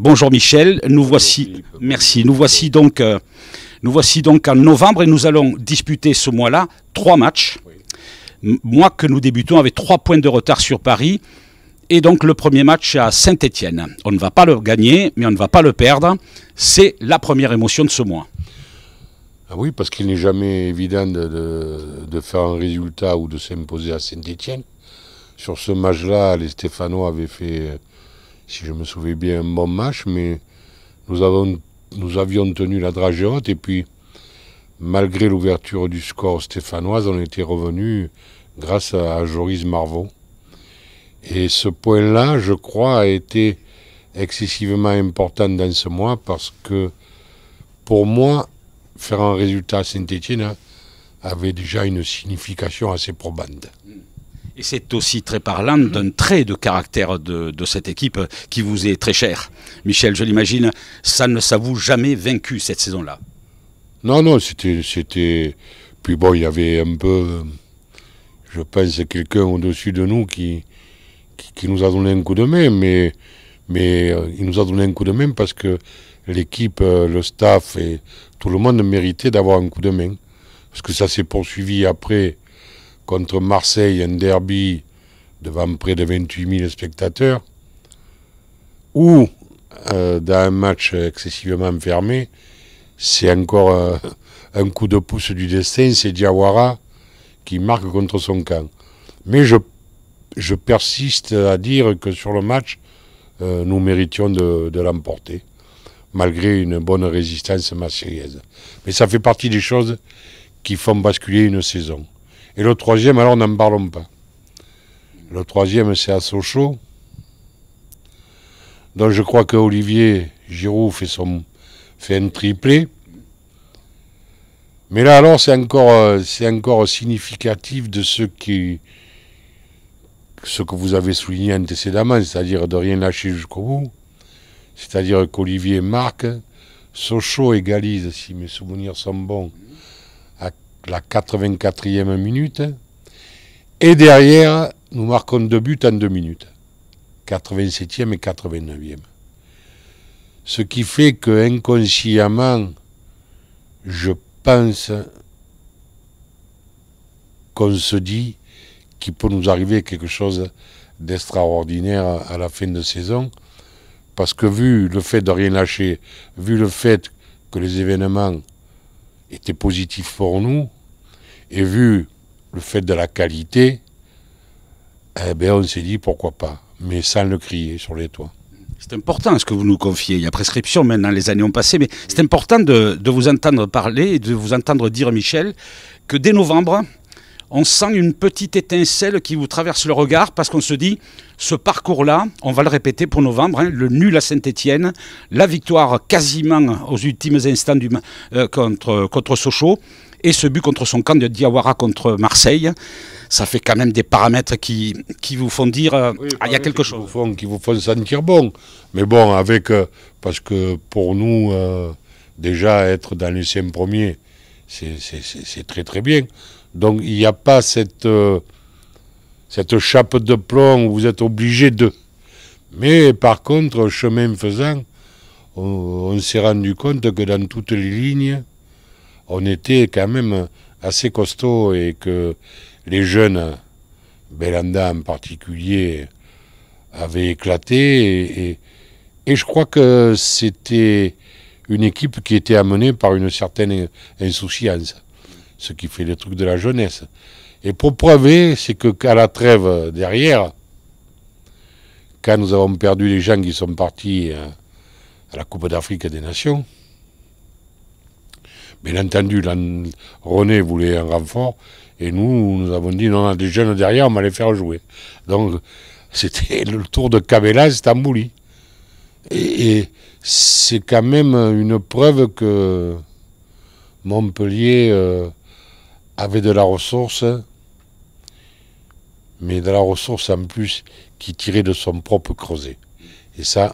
Bonjour Michel, nous voici, merci, nous voici donc, euh, nous voici donc en novembre et nous allons disputer ce mois-là trois matchs. Moi que nous débutons avec trois points de retard sur Paris et donc le premier match à Saint-Étienne. On ne va pas le gagner, mais on ne va pas le perdre. C'est la première émotion de ce mois. Ah oui, parce qu'il n'est jamais évident de, de, faire un résultat ou de s'imposer à Saint-Étienne. Sur ce match-là, les Stéphanois avaient fait si je me souviens bien, un bon match, mais nous, nous avions tenu la dragée haute et puis, malgré l'ouverture du score stéphanoise, on était revenu grâce à Joris Marvaux. Et ce point-là, je crois, a été excessivement important dans ce mois parce que, pour moi, faire un résultat à Saint-Étienne hein, avait déjà une signification assez probante. Mm. Et c'est aussi très parlant d'un mhm. trait de caractère de, cette équipe qui vous est très cher. Michel, je l'imagine, ça ne s'avoue jamais vaincu cette saison-là. Non, non, c'était, c'était. Puis bon, il y avait un peu, je pense, quelqu'un au-dessus de nous qui, qui, qui, nous a donné un coup de main, mais, mais euh, il nous a donné un coup de main parce que l'équipe, euh, le staff et tout le monde méritait d'avoir un coup de main. Parce que ça s'est poursuivi après contre Marseille, un derby devant près de 28 000 spectateurs, ou euh, dans un match excessivement fermé, c'est encore euh, un coup de pouce du destin, c'est Diawara qui marque contre son camp. Mais je, persiste à dire que sur le match, euh, nous méritions de, de l'emporter, malgré une bonne résistance marseillaise. Mais ça fait partie des choses qui font basculer une saison. Et le troisième, alors n'en parlons pas. Le troisième, c'est à Sochaux. Donc je crois que Olivier Giroud fait, son, un triplé. Mais là, alors, c'est encore, euh, significatif de ce, ce que vous avez souligné antécédemment, c'est-à-dire de rien lâcher jusqu'au bout. C'est-à-dire qu'Olivier marque, Sochaux égalise, si mes souvenirs sont bons, la 84e minute. Et derrière, nous marquons deux buts en deux minutes. 87e et 89e. Ce qui fait que inconsciemment, je pense qu'on se dit qu'il peut nous arriver quelque chose d'extraordinaire à la fin de saison. Parce que vu le fait de rien lâcher, vu le fait que les événements étaient positifs pour nous, et vu le fait de la qualité, eh bien, on s'est dit pourquoi pas, mais sans le crier sur les toits. C'est important ce que vous nous confiez. Il y a prescription maintenant, les années ont passé, mais c'est important de, de, vous entendre parler et de vous entendre dire, Michel, que dès novembre, on sent une petite étincelle qui vous traverse le regard parce qu'on se dit, ce parcours-là, on va le répéter pour novembre, hein, le nul à saint etienne la victoire quasiment aux ultimes instants du, euh, contre, Sochaux, et ce but contre son camp de Diawara contre Marseille, ça fait quand même des paramètres qui, vous font dire euh, ah, il y a quelque chose. qui vous font sentir bon. Mais bon, avec euh, parce que pour nous, déjà être dans les cinq premiers, c'est très très bien. Donc il n'y a pas cette, euh, cette chape de plomb où vous êtes obligé de. Mais par contre, chemin faisant, on, s'est rendu compte que dans toutes les lignes, on était quand même assez costaud et que les jeunes, Belanda en particulier, avaient éclaté. et je crois que c'était une équipe qui était amenée par une certaine insouciance ce qui fait le truc de la jeunesse. Et pour prouver, c'est que qu'à la trêve derrière, quand nous avons perdu les gens qui sont partis euh, à la Coupe d'Afrique des Nations, bien entendu, René voulait un renfort, et nous, nous avons dit, non, on des jeunes derrière, on va les faire jouer. Donc, c'était le tour de Kabela, Stambouli. Et, et c'est quand même une preuve que Montpellier euh, avait de la ressource, mais de la ressource en plus qui tirait de son propre creuset. Et ça,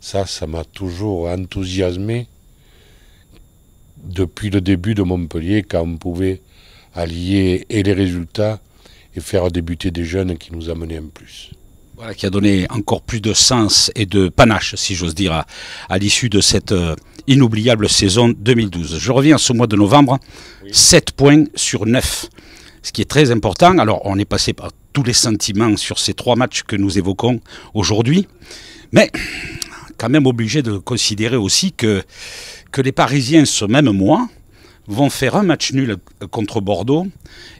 ça, ça m'a toujours enthousiasmé depuis le début de Montpellier, quand on pouvait allier et les résultats et faire débuter des jeunes qui nous amenaient en plus voilà, qui a donné encore plus de sens et de panache, si j'ose dire, à, l'issue de cette euh, inoubliable saison 2012. Je reviens à ce mois de novembre, 7 points sur 9, ce qui est très important. Alors, on est passé par tous les sentiments sur ces trois matchs que nous évoquons aujourd'hui, mais quand même obligé de considérer aussi que, que les Parisiens, ce même mois, vont faire un match nul contre Bordeaux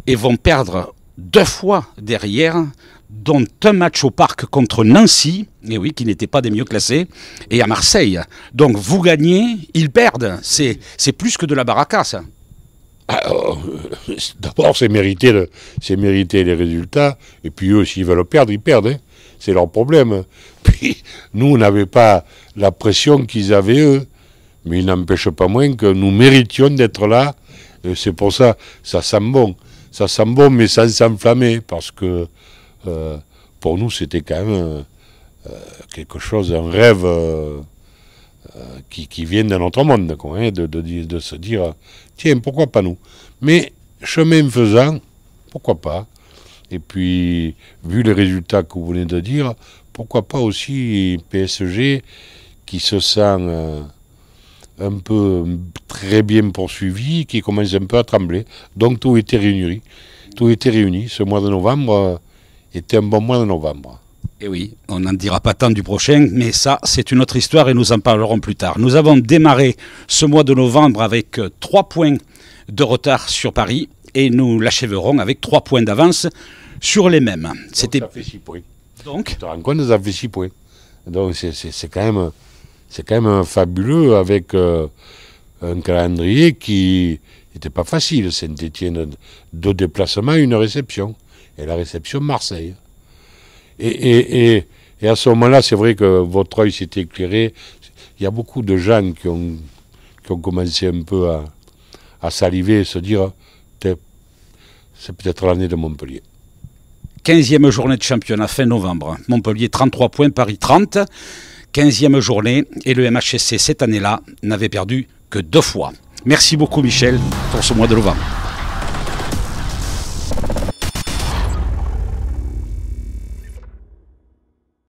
et vont perdre deux fois derrière, dont un match au parc contre Nancy, et oui, qui n'était pas des mieux classés, et à Marseille. Donc vous gagnez, ils perdent. C'est, c'est plus que de la baraka, ça. Ah, euh, d'abord, c'est mériter, c'est les résultats, et puis eux, s'ils veulent perdre, ils perdent. Hein. C'est leur problème. Puis nous, on n'avait pas la pression qu'ils avaient eux, mais il n'empêche pas moins que nous méritions d'être là. c'est pour ça, ça sent bon ça sent bon, mais sans s'enflammer, parce que euh, pour nous, c'était quand même euh, euh, quelque chose, un rêve qui, qui, vient d'un autre monde, hein, de, de, de, se dire, tiens, pourquoi pas nous Mais chemin faisant, pourquoi pas Et puis, vu les résultats que vous venez de dire, pourquoi pas aussi PSG qui se sent un peu très bien poursuivi qui commence un peu à trembler. Donc tout était réuni. Tout était réuni. Ce mois de novembre euh, était un bon mois de novembre. Et eh oui, on n'en dira pas tant du prochain, mais ça, c'est une autre histoire et nous en parlerons plus tard. Nous avons démarré ce mois de novembre avec euh, trois points de retard sur Paris et nous l'achèverons avec trois points d'avance sur les mêmes. C'était. Ça fait six points. Donc. Tu te rends compte, ça fait six points. Donc c'est quand même, c'est quand même fabuleux avec. Euh, un calendrier qui n'était pas facile. Saint-Étienne, deux déplacements, une réception. Et la réception Marseille. Et, à ce moment-là, c'est vrai que votre œil s'est éclairé. Il y a beaucoup de gens qui ont, ont commencé un peu à, à saliver et se dire c'est peut-être l'année de Montpellier. 15e journée de championnat fin novembre. Montpellier 33 points, Paris 30. 15e journée et le MHSC cette année-là n'avait perdu que deux fois. Merci beaucoup Michel pour ce mois de novembre.